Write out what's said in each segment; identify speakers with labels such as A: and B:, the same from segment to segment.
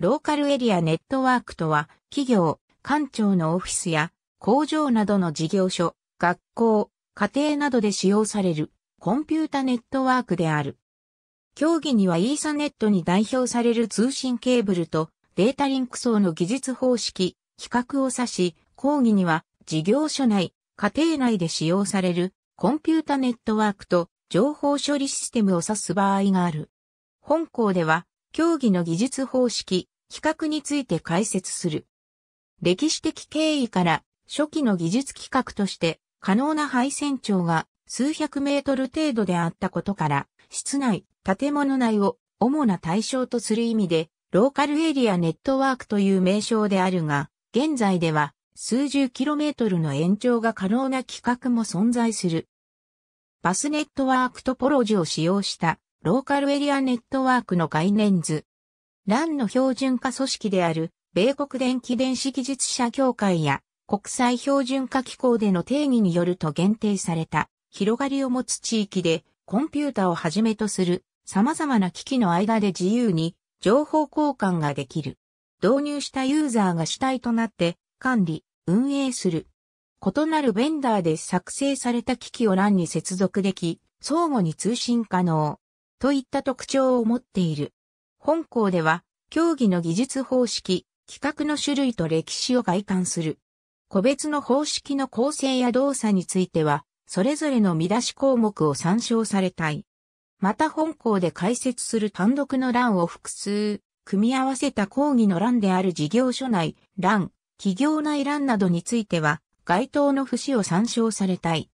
A: ローカルエリアネットワークとは、企業、官庁のオフィスや工場などの事業所、学校、家庭などで使用されるコンピュータネットワークである。競技にはイーサネットに代表される通信ケーブルとデータリンク層の技術方式、比較を指し、講義には事業所内、家庭内で使用されるコンピュータネットワークと情報処理システムを指す場合がある。本校では競技の技術方式、比較について解説する。歴史的経緯から初期の技術規格として可能な配線長が数百メートル程度であったことから、室内、建物内を主な対象とする意味で、ローカルエリアネットワークという名称であるが、現在では数十キロメートルの延長が可能な規格も存在する。バスネットワークトポロジを使用したローカルエリアネットワークの概念図。LAN の標準化組織である、米国電気電子技術者協会や国際標準化機構での定義によると限定された広がりを持つ地域でコンピュータをはじめとする様々な機器の間で自由に情報交換ができる。導入したユーザーが主体となって管理、運営する。異なるベンダーで作成された機器を LAN に接続でき、相互に通信可能。といった特徴を持っている。本校では、競技の技術方式、企画の種類と歴史を外観する。個別の方式の構成や動作については、それぞれの見出し項目を参照されたい。また本校で解説する単独の欄を複数、組み合わせた講義の欄である事業所内、欄、企業内欄などについては、該当の節を参照されたい。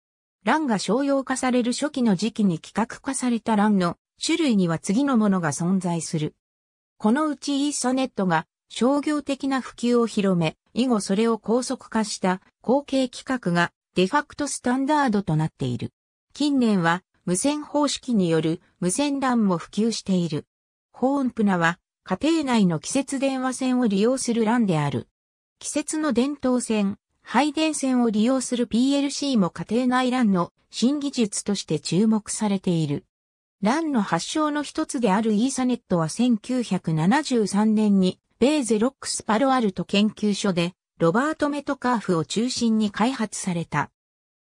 A: 欄が商用化される初期の時期に企画化された欄の種類には次のものが存在する。このうちイーソネットが商業的な普及を広め、以後それを高速化した後継規格がデファクトスタンダードとなっている。近年は無線方式による無線 LAN も普及している。ホーンプナは家庭内の季節電話線を利用する LAN である。季節の伝統線、配電線を利用する PLC も家庭内 LAN の新技術として注目されている。ランの発祥の一つであるイーサネットは1973年に、ベーゼロックスパロアルト研究所で、ロバート・メトカーフを中心に開発された。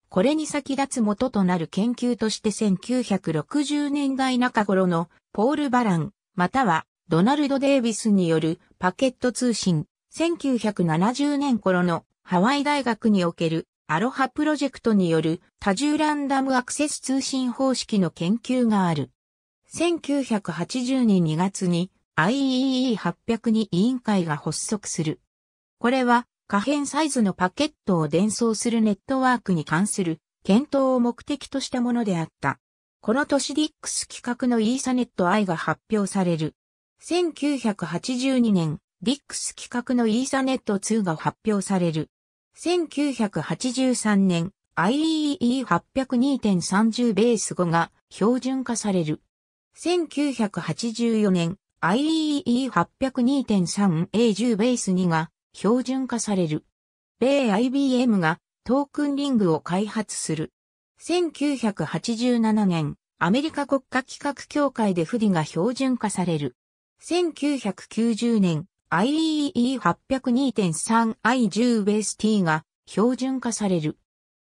A: これに先立つ元となる研究として1960年代中頃のポール・バラン、またはドナルド・デイビスによるパケット通信、1970年頃のハワイ大学におけるアロハプロジェクトによる多重ランダムアクセス通信方式の研究がある。1980年2月に IEE802 委員会が発足する。これは可変サイズのパケットを伝送するネットワークに関する検討を目的としたものであった。この年ディックス企画のイーサネット I が発表される。1982年、ディックス企画のイーサネット2が発表される。1983年 IEE802.30 ベース5が標準化される。1984年 IEE802.3A10 ベース2が標準化される。米 IBM がトークンリングを開発する。1987年、アメリカ国家規格協会で不利が標準化される。1990年、IEE802.3i10 ベース T が標準化される。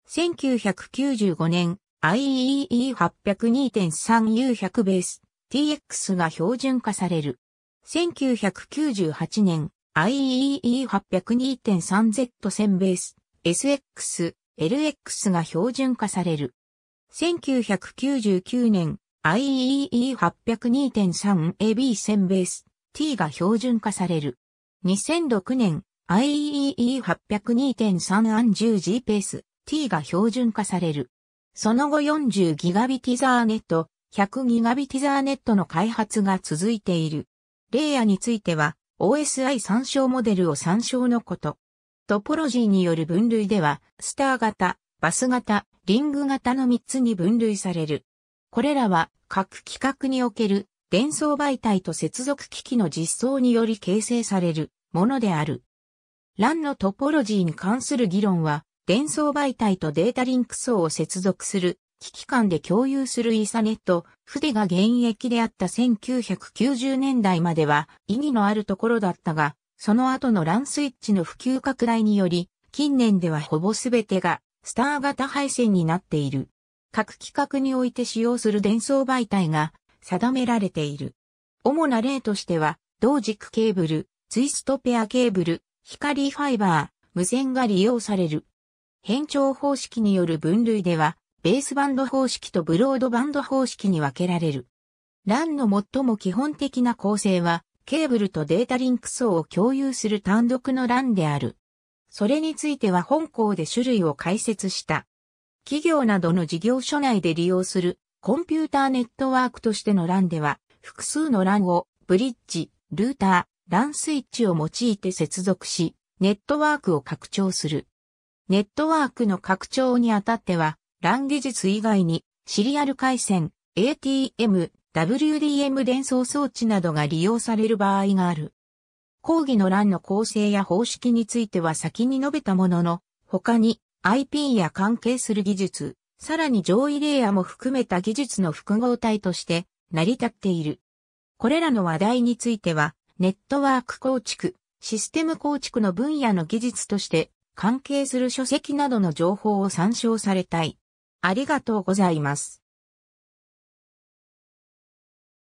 A: 1995年 IEE802.3U100 ベース TX が標準化される。1998年 IEE802.3Z1000 ベース SX、LX が標準化される。1999年 IEE802.3AB1000 ベース t が標準化される。2006年 i e e 8 0 2 3 1 0 g ペース t が標準化される。その後 40Gb ザーネット、100Gb ザーネットの開発が続いている。レイヤーについては OSI 参照モデルを参照のこと。トポロジーによる分類では、スター型、バス型、リング型の3つに分類される。これらは各規格における電装媒体と接続機器の実装により形成されるものである。LAN のトポロジーに関する議論は、電装媒体とデータリンク層を接続する機器間で共有するイーサネット、筆が現役であった1990年代までは意義のあるところだったが、その後の LAN スイッチの普及拡大により、近年ではほぼ全てがスター型配線になっている。各規格において使用する伝送媒体が定められている。主な例としては、同軸ケーブル、ツイストペアケーブル、光ファイバー、無線が利用される。変調方式による分類では、ベースバンド方式とブロードバンド方式に分けられる。LAN の最も基本的な構成は、ケーブルとデータリンク層を共有する単独の LAN である。それについては本校で種類を解説した。企業などの事業所内で利用するコンピューターネットワークとしての LAN では、複数の LAN をブリッジ、ルーター、LAN スイッチを用いて接続し、ネットワークを拡張する。ネットワークの拡張にあたっては、LAN 技術以外に、シリアル回線、ATM、WDM 伝送装置などが利用される場合がある。講義の欄の構成や方式については先に述べたものの、他に IP や関係する技術、さらに上位レイヤーも含めた技術の複合体として成り立っている。これらの話題については、ネットワーク構築、システム構築の分野の技術として関係する書籍などの情報を参照されたい。ありがとうございます。